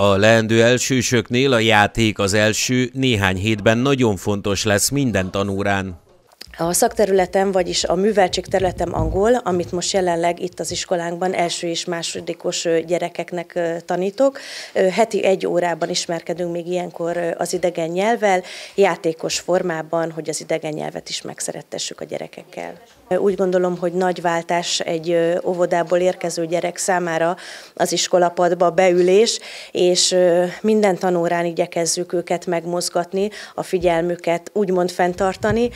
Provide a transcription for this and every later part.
A leendő elsősöknél a játék az első néhány hétben nagyon fontos lesz minden tanórán. A szakterületem, vagyis a műveltség területem angol, amit most jelenleg itt az iskolánkban első és másodikos gyerekeknek tanítok. Heti egy órában ismerkedünk még ilyenkor az idegen nyelvvel, játékos formában, hogy az idegen nyelvet is megszerettessük a gyerekekkel. Úgy gondolom, hogy nagy váltás egy óvodából érkező gyerek számára az iskolapadba beülés, és minden tanórán igyekezzük őket megmozgatni, a figyelmüket úgymond fenntartani,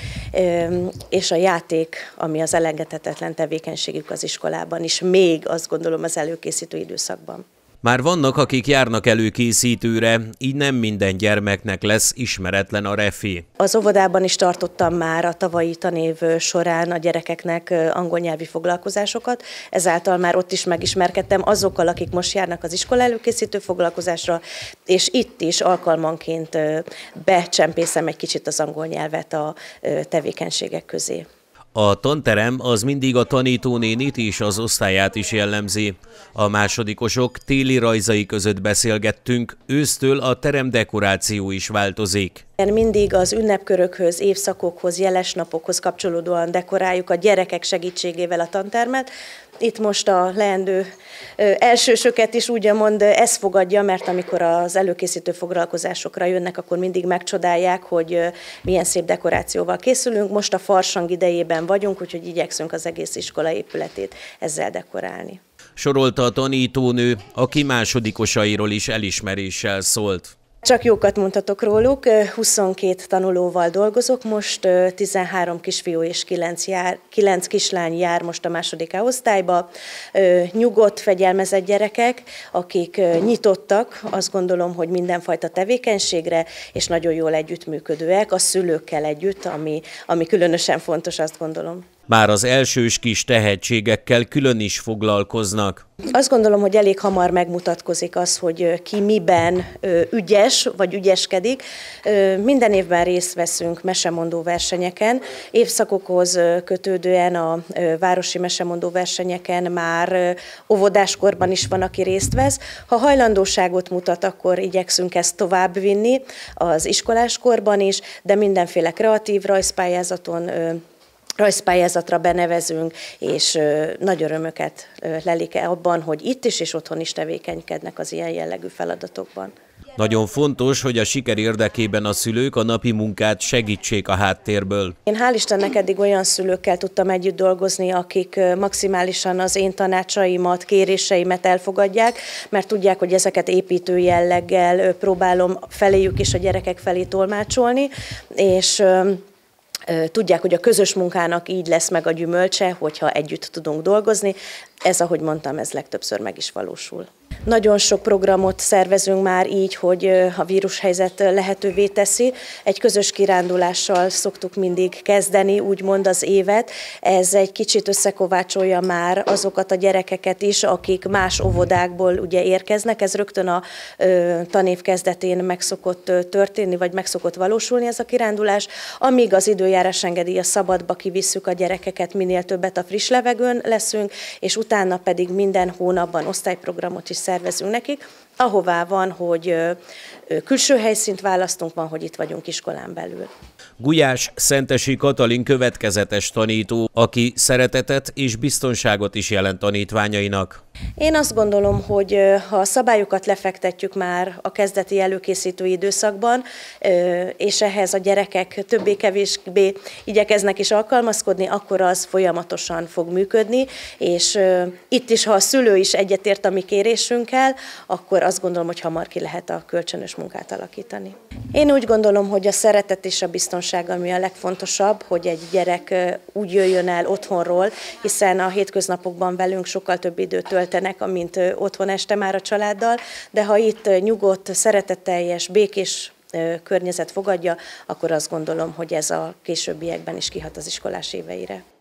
és a játék, ami az elengedhetetlen tevékenységük az iskolában is, még azt gondolom az előkészítő időszakban. Már vannak, akik járnak előkészítőre, így nem minden gyermeknek lesz ismeretlen a refi. Az óvodában is tartottam már a tavalyi tanév során a gyerekeknek angol nyelvi foglalkozásokat, ezáltal már ott is megismerkedtem azokkal, akik most járnak az iskola előkészítő foglalkozásra, és itt is alkalmanként becsempészem egy kicsit az angol nyelvet a tevékenységek közé. A tanterem az mindig a tanítónénit és az osztályát is jellemzi. A másodikosok téli rajzai között beszélgettünk, ősztől a terem dekoráció is változik. Mindig az ünnepkörökhöz, évszakokhoz, jeles napokhoz kapcsolódóan dekoráljuk a gyerekek segítségével a tantermet, itt most a leendő elsősöket is úgymond ez fogadja, mert amikor az előkészítő foglalkozásokra jönnek, akkor mindig megcsodálják, hogy milyen szép dekorációval készülünk. Most a farsang idejében vagyunk, úgyhogy igyekszünk az egész iskola épületét ezzel dekorálni. Sorolta a tanítónő, aki másodikosairól is elismeréssel szólt. Csak jókat mondhatok róluk, 22 tanulóval dolgozok, most 13 kisfiú és 9, jár, 9 kislány jár most a második osztályba. Nyugodt, fegyelmezett gyerekek, akik nyitottak, azt gondolom, hogy mindenfajta tevékenységre, és nagyon jól együttműködőek a szülőkkel együtt, ami, ami különösen fontos, azt gondolom. Már az elsős kis tehetségekkel külön is foglalkoznak. Azt gondolom, hogy elég hamar megmutatkozik az, hogy ki miben ügyes vagy ügyeskedik. Minden évben részt veszünk mesemondó versenyeken. Évszakokhoz kötődően a városi mesemondó versenyeken már óvodáskorban is van, aki részt vesz. Ha hajlandóságot mutat, akkor igyekszünk ezt továbbvinni az iskoláskorban is, de mindenféle kreatív rajzpályázaton rajzpályázatra benevezünk, és nagy örömöket el abban, hogy itt is és otthon is tevékenykednek az ilyen jellegű feladatokban. Nagyon fontos, hogy a siker érdekében a szülők a napi munkát segítsék a háttérből. Én hál' Istennek eddig olyan szülőkkel tudtam együtt dolgozni, akik maximálisan az én tanácsaimat, kéréseimet elfogadják, mert tudják, hogy ezeket építő jelleggel próbálom feléjük és a gyerekek felé tolmácsolni, és tudják, hogy a közös munkának így lesz meg a gyümölcse, hogyha együtt tudunk dolgozni. Ez, ahogy mondtam, ez legtöbbször meg is valósul. Nagyon sok programot szervezünk már így, hogy a vírushelyzet lehetővé teszi. Egy közös kirándulással szoktuk mindig kezdeni, úgymond az évet. Ez egy kicsit összekovácsolja már azokat a gyerekeket is, akik más óvodákból ugye érkeznek. Ez rögtön a tanév kezdetén meg szokott történni, vagy meg szokott valósulni ez a kirándulás. Amíg az időjárás engedi, a szabadba kivisszük a gyerekeket, minél többet a friss levegőn leszünk, és utána pedig minden hónapban osztályprogramot is szervezünk szervezünk nekik, ahová van, hogy külső helyszínt választunk, van, hogy itt vagyunk iskolán belül. Gulyás Szentesi Katalin következetes tanító, aki szeretetet és biztonságot is jelent tanítványainak. Én azt gondolom, hogy ha a szabályokat lefektetjük már a kezdeti előkészítő időszakban, és ehhez a gyerekek többé-kevésbé igyekeznek is alkalmazkodni, akkor az folyamatosan fog működni, és itt is, ha a szülő is egyetért a mi kérésünkkel, akkor azt gondolom, hogy hamar ki lehet a kölcsönös munkát alakítani. Én úgy gondolom, hogy a szeretet és a biztonság, ami a legfontosabb, hogy egy gyerek úgy jöjjön el otthonról, hiszen a hétköznapokban velünk sokkal több időt tölt töltenek, amint otthon este már a családdal, de ha itt nyugodt, szeretetteljes, békés környezet fogadja, akkor azt gondolom, hogy ez a későbbiekben is kihat az iskolás éveire.